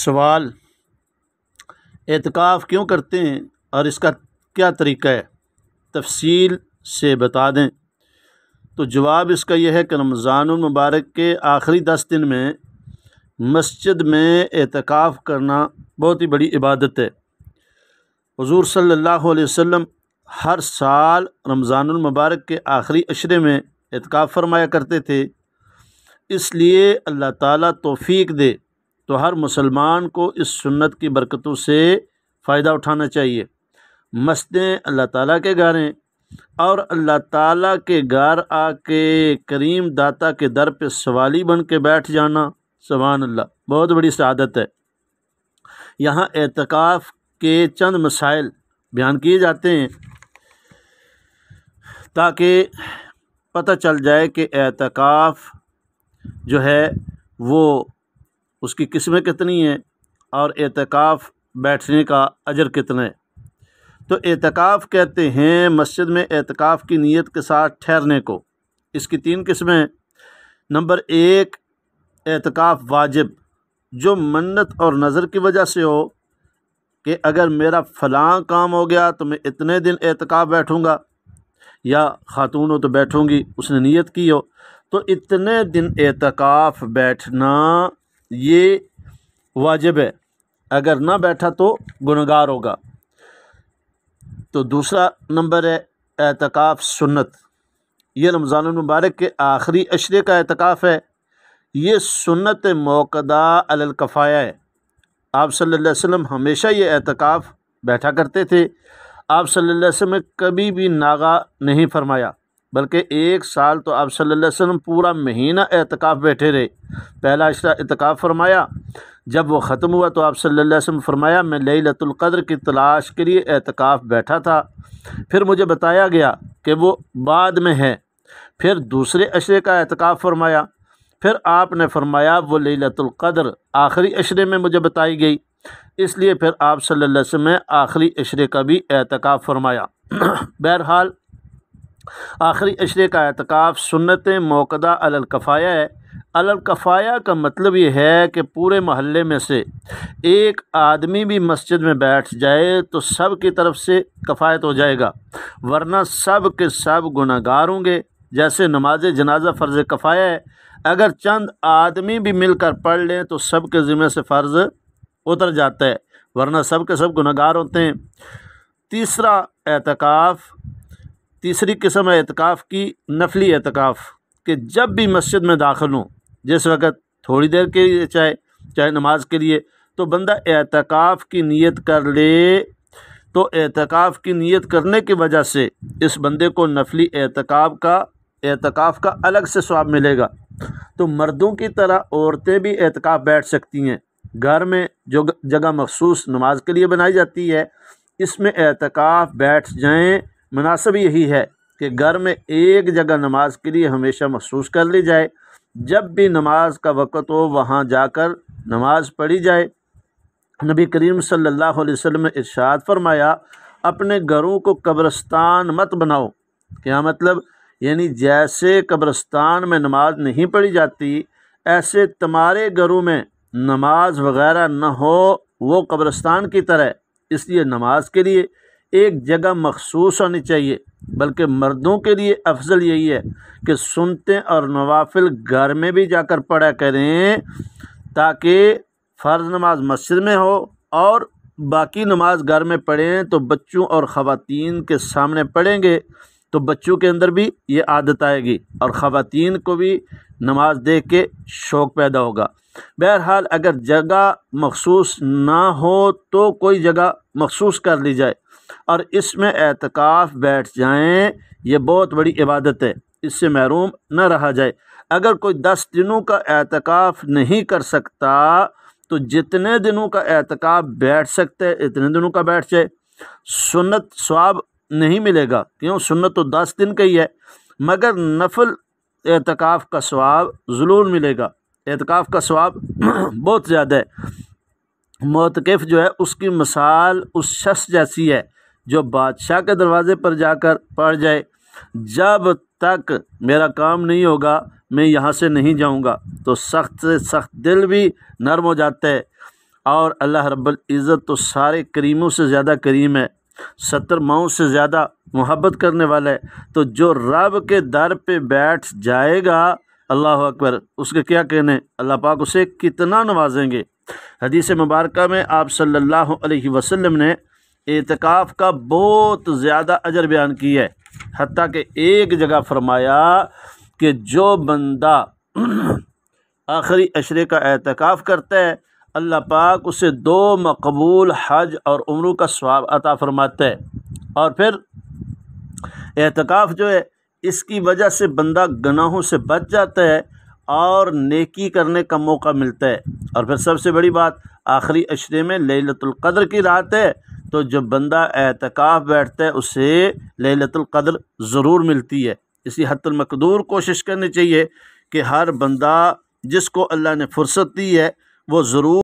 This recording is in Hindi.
सवाल एतकाफ़ क्यों करते हैं और इसका क्या तरीका है तफसील से बता दें तो जवाब इसका यह है कि रमज़ानमबारक के आखिरी दस दिन में मस्जिद में एतकाफ़ करना बहुत ही बड़ी इबादत है हजूर सल्लल्लाहु अलैहि वसल्लम हर साल रमज़ानमबारक के आखिरी अशरे में एतकाफ़ फरमाया करते थे इसलिए अल्लाह ताला तौफीक दे तो हर मुसलमान को इस सुन्नत की बरकतों से फ़ायदा उठाना चाहिए मस्तें अल्लाह ताला के गार हैं और अल्लाह ताला के गार आके करीम दाता के दर पे सवाली बन के बैठ जाना सबान अल्लाह बहुत बड़ी शादत है यहाँ एतकाफ़ के चंद मसाइल बयान किए जाते हैं ताकि पता चल जाए कि एतकाफ़ जो है वो उसकी किस्में कितनी हैं और एतकाफ़ बैठने का अजर कितना है तो एतकाफ़ कहते हैं मस्जिद में एतकाफ़ की नीयत के साथ ठहरने को इसकी तीन किस्में नंबर एक एतकाफ़ वाजिब जो मन्नत और नज़र की वजह से हो कि अगर मेरा फलां काम हो गया तो मैं इतने दिन एतकाफ़ बैठूँगा या ख़ातून हो तो बैठूँगी उसने नीयत की हो तो इतने दिन एतकाफ़ बैठना ये वाजिब है अगर ना बैठा तो गुनगार होगा तो दूसरा नंबर है एतकाफ सुन्नत ये रमज़ान मुबारक के आखिरी अशरे का एतकाफ़ है ये सुन्नत मौकदा अलकफ़ाया है आप सल्लल्लाहु अलैहि वसल्लम हमेशा ये एतकाफ़ बैठा करते थे आप सल्लल्लाहु अलैहि वसल्लम कभी भी नागा नहीं फरमाया बल्कि एक साल तो आप सल्लल्लाहु अलैहि वसल्लम पूरा महीना एतकाफ़ बैठे रहे पहला अशरा एतकाफ़ फरमाया जब वो ख़त्म हुआ तो आप सल्लल्लाहु अलैहि वसल्लम फरमाया मैं लतुल्क़द्र की तलाश के लिए एतकाफ़ बैठा था फिर मुझे बताया गया कि वो बाद में है फिर दूसरे अशरे का एतकाफ़ फरमाया फिर आपने फरमाया वो लतुल्क़द्र आखिरी अशरे में मुझे बताई गई इसलिए फिर आप सल्लल्लाहु अलैहि वसल्लम ने आखिरी अशरे का भी एतकाफ़ फरमाया बहरहाल आखिरी अशरे का अहतकाफ़ सुन्नत मौकदा अलकफ़ाया है अलकफ़ाया का मतलब ये है कि पूरे महल्ले में से एक आदमी भी मस्जिद में बैठ जाए तो सब की तरफ से कफ़ायत हो जाएगा वरना सब के सब गुनागार होंगे जैसे नमाज जनाजा फ़र्ज़ कफ़ाया है अगर चंद आदमी भी मिलकर पढ़ लें तो सब के ज़िम्मे से फ़र्ज़ उतर जाता है वरना सब के सब गुनागार होते हैं तीसरा एतकाफ़ तीसरी किस्म है एतकाफ़ की नफली एतकाफ़ कि जब भी मस्जिद में दाखिल हूँ जिस वक़्त थोड़ी देर के लिए चाहे चाहे नमाज के लिए तो बंदा एतकाफ़ की नीयत कर ले तो एतकाफ़ की नीयत करने की वजह से इस बंदे को नफली एतकाफ़ का एतकाफ़ का अलग से स्वाब मिलेगा तो मर्दों की तरह औरतें भी एतकाफ़ बैठ सकती हैं घर में जो जगह मखसूस नमाज के लिए बनाई जाती है इसमें एतकाफ़ बैठ जाएँ मुनासिब यही है कि घर में एक जगह नमाज के लिए हमेशा महसूस कर ली जाए जब भी नमाज का वक़्त हो वहाँ जाकर नमाज पढ़ी जाए नबी करीम सल्लल्लाहु अलैहि वसल्लम ने इरशाद फरमाया अपने घरों को कब्रस्तान मत बनाओ क्या मतलब यानी जैसे कब्रस्तान में नमाज नहीं पढ़ी जाती ऐसे तुम्हारे घरों में नमाज वगैरह न हो वो कब्रस्तान की तरह इसलिए नमाज के लिए एक जगह मखसूस होनी चाहिए बल्कि मर्दों के लिए अफजल यही है कि सुनते और नवाफिल घर में भी जाकर पढ़ा करें ताकि फ़र्ज नमाज मस्जिद में हो और बाकी नमाज घर में पढ़ें तो बच्चों और ख़वातीन के सामने पढ़ेंगे तो बच्चों के अंदर भी ये आदत आएगी और ख़वातीन को भी नमाज देख के शौक़ पैदा होगा बहरहाल अगर जगह मखसूस ना हो तो कोई जगह मखसूस कर ली जाए और इसमें एतकाफ़ बैठ जाएँ ये बहुत बड़ी इबादत है इससे महरूम न रहा जाए अगर कोई दस दिनों का एतकाफ़ नहीं कर सकता तो जितने दिनों का एहतकाब बैठ सकते हैं इतने दिनों का बैठ जाए सुन्नत स्वाब नहीं मिलेगा क्यों सुन्नत तो दस दिन का ही है मगर नफल एतकाफ़ का स्वाब ज़रूर मिलेगा एहतिकाफ का स्वाब बहुत ज़्यादा है मोतकफ़ जो है उसकी मिसाल उस शख्स जैसी है जो बादशाह के दरवाज़े पर जाकर पड़ जाए जब तक मेरा काम नहीं होगा मैं यहाँ से नहीं जाऊँगा तो सख्त से सख्त दिल भी नरम हो जाता है और अल्लाह रब्बुल इज़्ज़त तो सारे करीमों से ज़्यादा करीम है सत्तर माओं से ज़्यादा मोहब्बत करने वाला है तो जो रब के दर पे बैठ जाएगा अल्लाह अकबर उसके क्या कहने अल्लाह पाक उसे कितना नवाजेंगे हदीस मुबारक में आप सल्लल्लाहु अलैहि वसल्लम ने एतकाफ़ का बहुत ज़्यादा अजर बयान किया है हती कि एक जगह फरमाया कि जो बंदा आखिरी अशरे का एतकाफ़ करता है अल्लाह पाक उसे दो मकबूल हज और उम्र का स्वाब अता फरमाता है और फिर एहतिकाफ़ जो है इसकी वजह से बंदा गनाहों से बच जाता है और नेकी करने का मौका मिलता है और फिर सबसे बड़ी बात आखिरी अशरे में लतुल्क़द्र की रात है तो जब बंदा एहतिकाफ़ बैठता है उसे लतुल्क़द्र ज़रूर मिलती है इसी हतमकदूर कोशिश करनी चाहिए कि हर बंदा जिसको अल्लाह ने फुर्सत दी है वो ज़रूर